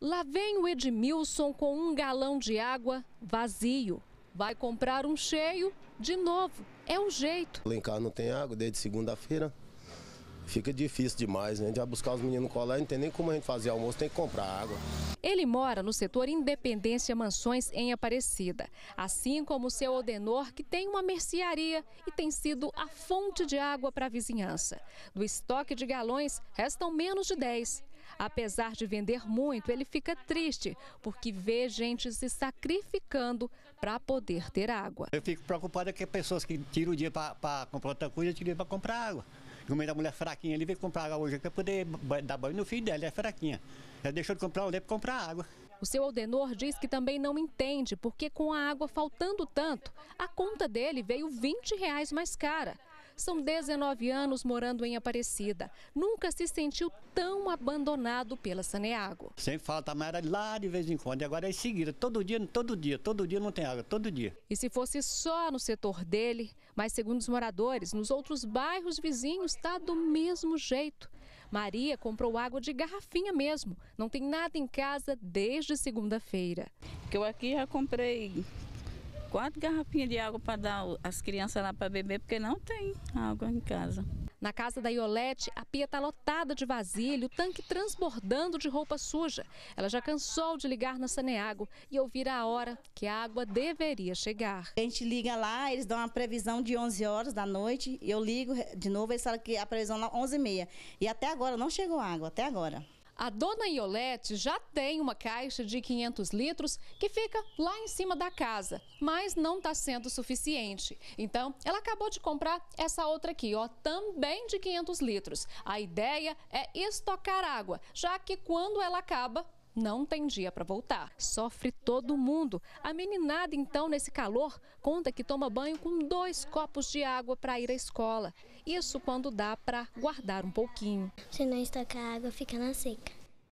Lá vem o Edmilson com um galão de água vazio. Vai comprar um cheio de novo. É o jeito. Lá em casa não tem água desde segunda-feira. Fica difícil demais, né? A gente vai buscar os meninos no colégio, não tem nem como a gente fazer almoço, tem que comprar água. Ele mora no setor Independência Mansões, em Aparecida. Assim como seu Odenor, que tem uma mercearia e tem sido a fonte de água para a vizinhança. Do estoque de galões, restam menos de 10. Apesar de vender muito, ele fica triste porque vê gente se sacrificando para poder ter água. Eu fico preocupado que pessoas que tiram o dia para comprar outra coisa, tiram o dia para comprar água. No meio da mulher fraquinha, ele veio comprar água hoje é para poder dar banho no filho dela, é fraquinha. Ela deixou de comprar o dia para comprar água. O seu Aldenor diz que também não entende porque com a água faltando tanto, a conta dele veio 20 reais mais cara. São 19 anos morando em Aparecida. Nunca se sentiu tão abandonado pela Saneago. Sem falta, tá, mas era lá de vez em quando. E agora é seguida. Todo dia, todo dia, todo dia não tem água, todo dia. E se fosse só no setor dele, mas segundo os moradores, nos outros bairros vizinhos está do mesmo jeito. Maria comprou água de garrafinha mesmo. Não tem nada em casa desde segunda-feira. eu aqui já comprei quatro garrafinhas de água para dar as crianças lá para beber, porque não tem água em casa. Na casa da Iolete, a pia está lotada de vasilha, o tanque transbordando de roupa suja. Ela já cansou de ligar na Saneago e ouvir a hora que a água deveria chegar. A gente liga lá, eles dão uma previsão de 11 horas da noite, eu ligo de novo, eles falam que a previsão é 11h30. E até agora não chegou água, até agora. A dona Iolete já tem uma caixa de 500 litros que fica lá em cima da casa, mas não está sendo suficiente. Então, ela acabou de comprar essa outra aqui, ó, também de 500 litros. A ideia é estocar água, já que quando ela acaba, não tem dia para voltar. Sofre todo mundo. A meninada, então, nesse calor, conta que toma banho com dois copos de água para ir à escola. Isso quando dá para guardar um pouquinho. Se não estocar água, fica na seca.